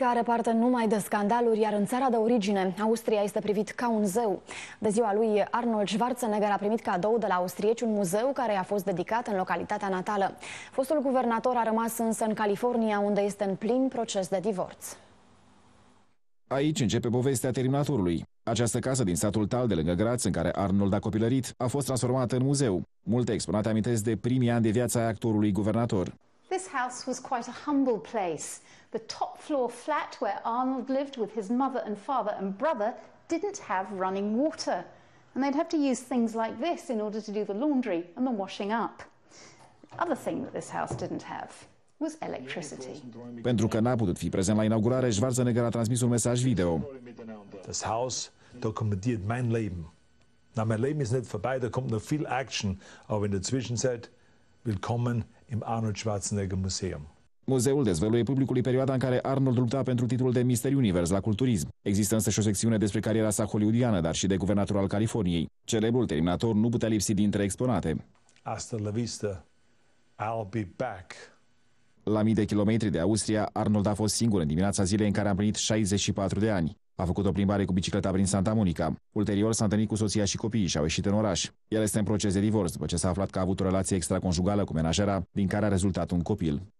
Ca are parte numai de scandaluri, iar în țara de origine, Austria este privit ca un zeu. De ziua lui, Arnold Schwarzenegger a primit cadou de la austrieci un muzeu care i-a fost dedicat în localitatea natală. Fostul guvernator a rămas însă în California, unde este în plin proces de divorț. Aici începe povestea terminatorului. Această casă din satul Tal de lângă Graț, în care Arnold a copilărit, a fost transformată în muzeu. Multe exponate amintesc de primii ani de viața actorului guvernator. This house was quite a humble place. The top floor flat where Arnold lived with his mother and father and brother didn't have running water. And they'd have to use things like this in order to do the laundry and the washing up. The other thing that this house didn't have was electricity. Pentru că n-a putut fi prezent la inaugurare, Schwarzenegger a transmis un mesaj video. This house documented my life. Na, mein Leben ist nicht vorbei, da kommt noch viel Action. Aber in der Zwischenzeit, willkommen im Arnold Schwarzenegger Museum. Muzeul dezvăluie publicului perioada în care Arnold lupta pentru titlul de Mister Universe la culturism. Există însă și o secțiune despre cariera sa hollywoodiană, dar și de guvernator al Californiei. Celebrul Terminator nu putea lipsi dintre exponate. Asta la vista, I'll be back. La mii de kilometri de Austria, Arnold a fost singur în dimineața zilei în care a împlinit 64 de ani. A făcut o plimbare cu bicicleta prin Santa Monica. Ulterior s-a întâlnit cu soția și copiii și au ieșit în oraș. El este în proces de divorț după ce s-a aflat că a avut o relație extraconjugală cu menajera, din care a rezultat un copil.